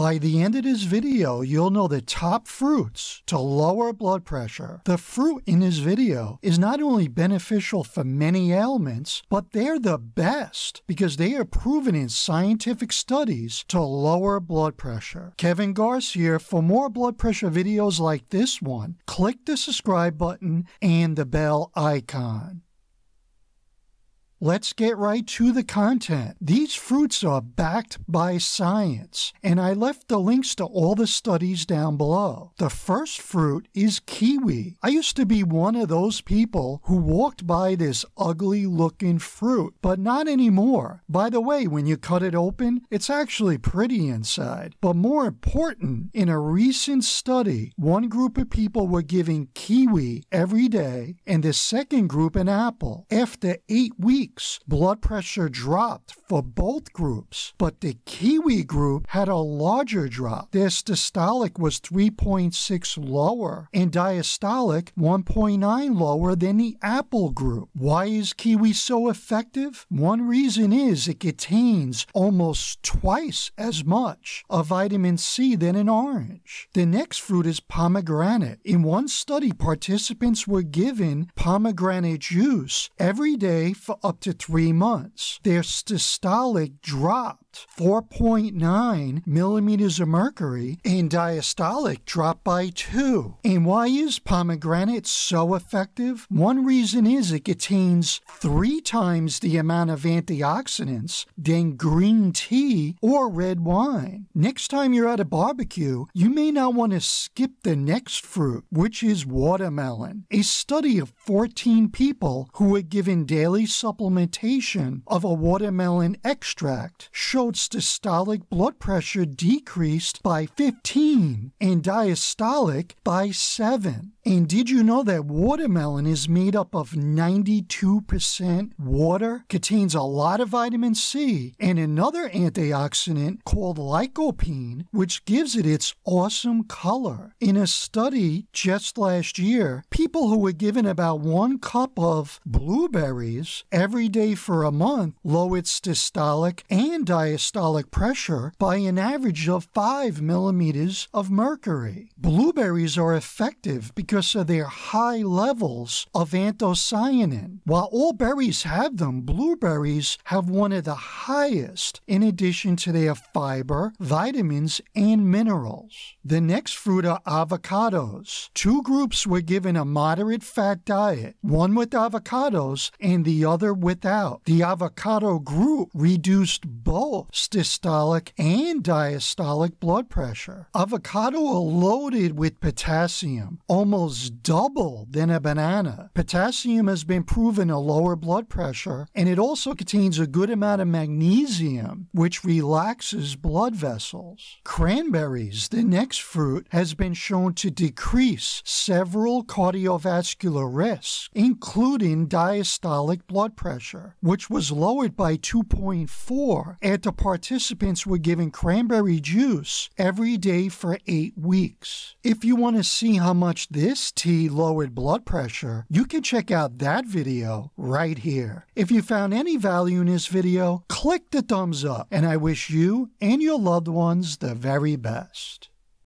By the end of this video, you'll know the top fruits to lower blood pressure. The fruit in this video is not only beneficial for many ailments, but they're the best because they are proven in scientific studies to lower blood pressure. Kevin Garce here. For more blood pressure videos like this one, click the subscribe button and the bell icon. Let's get right to the content. These fruits are backed by science, and I left the links to all the studies down below. The first fruit is kiwi. I used to be one of those people who walked by this ugly looking fruit, but not anymore. By the way, when you cut it open, it's actually pretty inside. But more important, in a recent study, one group of people were giving kiwi every day and the second group an apple. After eight weeks, weeks, blood pressure dropped for both groups, but the Kiwi group had a larger drop. Their systolic was 3.6 lower and diastolic 1.9 lower than the apple group. Why is kiwi so effective? One reason is it contains almost twice as much of vitamin C than an orange. The next fruit is pomegranate. In one study, participants were given pomegranate juice every day for up to three months. Their systolic dropped 4.9 millimeters of mercury and diastolic dropped by two. And why is pomegranate so effective? One reason is it contains three times the amount of antioxidants than green tea or red wine. Next time you're at a barbecue, you may not want to skip the next fruit, which is watermelon. A study of 14 people who were given daily supplements supplementation of a watermelon extract showed systolic blood pressure decreased by 15 and diastolic by 7. And did you know that watermelon is made up of 92% water, contains a lot of vitamin C, and another antioxidant called lycopene, which gives it its awesome color? In a study just last year, people who were given about one cup of blueberries every day for a month lowered systolic and diastolic pressure by an average of 5 millimeters of mercury. Blueberries are effective because because of their high levels of anthocyanin. While all berries have them, blueberries have one of the highest, in addition to their fiber, vitamins, and minerals. The next fruit are avocados. Two groups were given a moderate fat diet, one with avocados and the other without. The avocado group reduced both systolic and diastolic blood pressure. Avocado are loaded with potassium, almost double than a banana. Potassium has been proven to lower blood pressure, and it also contains a good amount of magnesium, which relaxes blood vessels. Cranberries, the next fruit, has been shown to decrease several cardiovascular risks, including diastolic blood pressure, which was lowered by 2.4 after participants were given cranberry juice every day for eight weeks. If you want to see how much this this tea lowered blood pressure, you can check out that video right here. If you found any value in this video, click the thumbs up, and I wish you and your loved ones the very best.